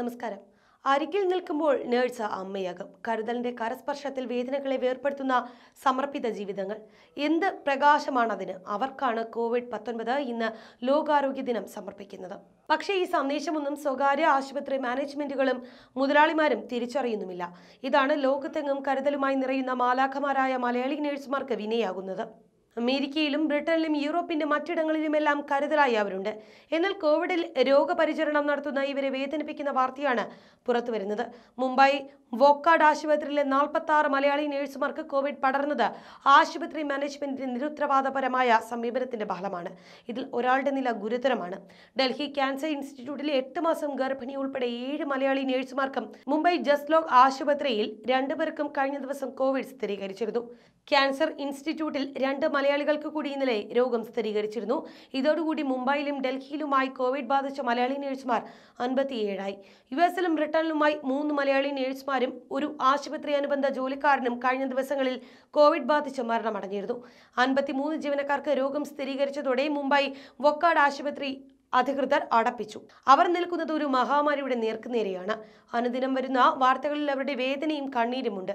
നമസ്കാരം അരികിൽ നിൽക്കുമ്പോൾ നേഴ്സ് അമ്മയാകും കരുതലിന്റെ കരസ്പർശത്തിൽ വേദനകളെ വേർപ്പെടുത്തുന്ന സമർപ്പിത ജീവിതങ്ങൾ എന്ത് പ്രകാശമാണതിന് അവർക്കാണ് കോവിഡ് പത്തൊൻപത് ഇന്ന് ലോകാരോഗ്യ ദിനം സമർപ്പിക്കുന്നത് പക്ഷേ ഈ സന്ദേശമൊന്നും സ്വകാര്യ ആശുപത്രി മാനേജ്മെന്റുകളും മുതലാളിമാരും തിരിച്ചറിയുന്നുമില്ല ഇതാണ് ലോകത്തെങ്ങും കരുതലുമായി നിറയുന്ന മാലാഖമാരായ മലയാളി നേഴ്സുമാർക്ക് വിനയാകുന്നത് അമേരിക്കയിലും ബ്രിട്ടനിലും യൂറോപ്പിന്റെ മറ്റിടങ്ങളിലുമെല്ലാം കരുതലായി അവരുണ്ട് എന്നാൽ കോവിഡിൽ രോഗപരിചരണം നടത്തുന്ന ഇവരെ വേദനിപ്പിക്കുന്ന വാർത്തയാണ് പുറത്തുവരുന്നത് മുംബൈ വോക്കാഡ് ആശുപത്രിയിലെ നാൽപ്പത്തി ആറ് മലയാളി നഴ്സുമാർക്ക് കോവിഡ് പടർന്നത് ആശുപത്രി മാനേജ്മെന്റിന്റെ നിരുത്തരവാദപരമായ സമീപനത്തിന്റെ ഫലമാണ് ഇതിൽ ഒരാളുടെ നില ഗുരുതരമാണ് ഡൽഹി ക്യാൻസർ ഇൻസ്റ്റിറ്റ്യൂട്ടിലെ എട്ട് മാസം ഗർഭിണി ഉൾപ്പെടെ ഏഴ് മലയാളി നഴ്സുമാർക്കും മുംബൈ ജസ്ലോക് ആശുപത്രിയിൽ രണ്ടുപേർക്കും കഴിഞ്ഞ ദിവസം കോവിഡ് സ്ഥിരീകരിച്ചിരുന്നു ക്യാൻസർ ഇൻസ്റ്റിറ്റ്യൂട്ടിൽ രണ്ട് മലയാളികൾക്ക് കൂടി ഇന്നലെ രോഗം സ്ഥിരീകരിച്ചിരുന്നു ഇതോടുകൂടി മുംബൈയിലും ഡൽഹിയിലുമായി കോവിഡ് ബാധിച്ച മലയാളി നേഴ്സുമാർ അൻപത്തിയേഴായി യു എസിലും ബ്രിട്ടനിലുമായി മൂന്ന് മലയാളി നേഴ്സുമാരും ഒരു ആശുപത്രി അനുബന്ധ ജോലിക്കാരനും കഴിഞ്ഞ ദിവസങ്ങളിൽ കോവിഡ് ബാധിച്ച് മരണമടഞ്ഞിരുന്നു അൻപത്തിമൂന്ന് ജീവനക്കാർക്ക് രോഗം സ്ഥിരീകരിച്ചതോടെ മുംബൈ വൊക്കാട് ആശുപത്രി അധികൃതർ അടപ്പിച്ചു അവർ നിൽക്കുന്നത് ഒരു മഹാമാരിയുടെ നേർക്കുനേരെയാണ് അനുദിനം വരുന്ന വാർത്തകളിൽ അവരുടെ വേദനയും കണ്ണീരുമുണ്ട്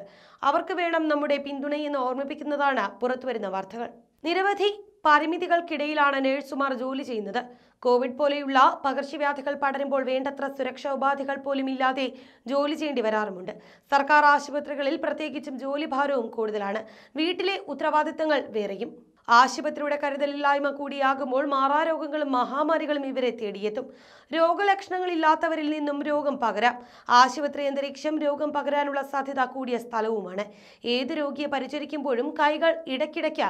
അവർക്ക് വേണം നമ്മുടെ പിന്തുണയെന്ന് ഓർമ്മിപ്പിക്കുന്നതാണ് പുറത്തുവരുന്ന വാർത്തകൾ നിരവധി പരിമിതികൾക്കിടയിലാണ് നഴ്സുമാർ ജോലി ചെയ്യുന്നത് കോവിഡ് പോലെയുള്ള പകർച്ചവ്യാധികൾ പടരുമ്പോൾ വേണ്ടത്ര സുരക്ഷാ ഉപാധികൾ പോലും ഇല്ലാതെ ജോലി ചെയ്യേണ്ടി വരാറുമുണ്ട് സർക്കാർ ആശുപത്രികളിൽ പ്രത്യേകിച്ചും ജോലിഭാരവും കൂടുതലാണ് വീട്ടിലെ ഉത്തരവാദിത്തങ്ങൾ വേറെയും ആശുപത്രിയുടെ കരുതലില്ലായ്മ കൂടിയാകുമ്പോൾ മാറാരോഗങ്ങളും മഹാമാരികളും ഇവരെ തേടിയെത്തും രോഗലക്ഷണങ്ങൾ ഇല്ലാത്തവരിൽ നിന്നും രോഗം പകരാം ആശുപത്രി അന്തരീക്ഷം രോഗം പകരാനുള്ള സാധ്യത കൂടിയ സ്ഥലവുമാണ് ഏത് രോഗിയെ പരിചരിക്കുമ്പോഴും കൈകൾ ഇടയ്ക്കിടയ്ക്ക്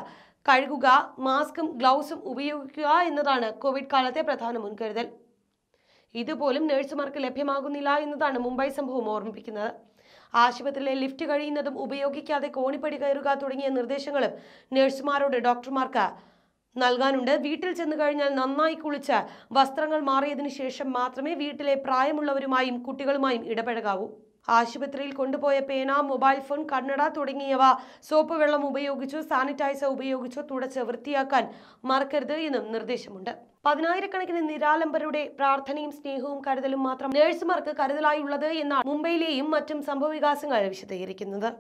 കഴുകുക മാസ്കും ഗ്ലൗസും ഉപയോഗിക്കുക എന്നതാണ് കോവിഡ് കാലത്തെ പ്രധാന മുൻകരുതൽ ഇതുപോലും നഴ്സുമാർക്ക് ലഭ്യമാകുന്നില്ല എന്നതാണ് മുംബൈ സംഭവം ഓർമ്മിപ്പിക്കുന്നത് ആശുപത്രിയിലെ ലിഫ്റ്റ് കഴിയുന്നതും ഉപയോഗിക്കാതെ കോണിപ്പടി കയറുക തുടങ്ങിയ നിർദ്ദേശങ്ങളും നഴ്സുമാരോട് ഡോക്ടർമാർക്ക് നൽകാനുണ്ട് വീട്ടിൽ ചെന്ന് കഴിഞ്ഞാൽ നന്നായി കുളിച്ച് വസ്ത്രങ്ങൾ മാറിയതിനു ശേഷം മാത്രമേ വീട്ടിലെ പ്രായമുള്ളവരുമായും കുട്ടികളുമായും ഇടപഴകാവൂ ആശുപത്രിയിൽ കൊണ്ടുപോയ പേന മൊബൈൽ ഫോൺ കണ്ണട തുടങ്ങിയവ സോപ്പ് വെള്ളം ഉപയോഗിച്ചോ സാനിറ്റൈസർ ഉപയോഗിച്ചോ തുടച്ച് വൃത്തിയാക്കാൻ മറക്കരുത് എന്നും നിർദ്ദേശമുണ്ട് പതിനായിരക്കണക്കിന് നിരാലംബരുടെ പ്രാർത്ഥനയും സ്നേഹവും കരുതലും മാത്രം നഴ്സുമാർക്ക് കരുതലായുള്ളത് എന്നാണ് മുംബൈയിലെയും മറ്റും സംഭവവികാസങ്ങൾ വിശദീകരിക്കുന്നത്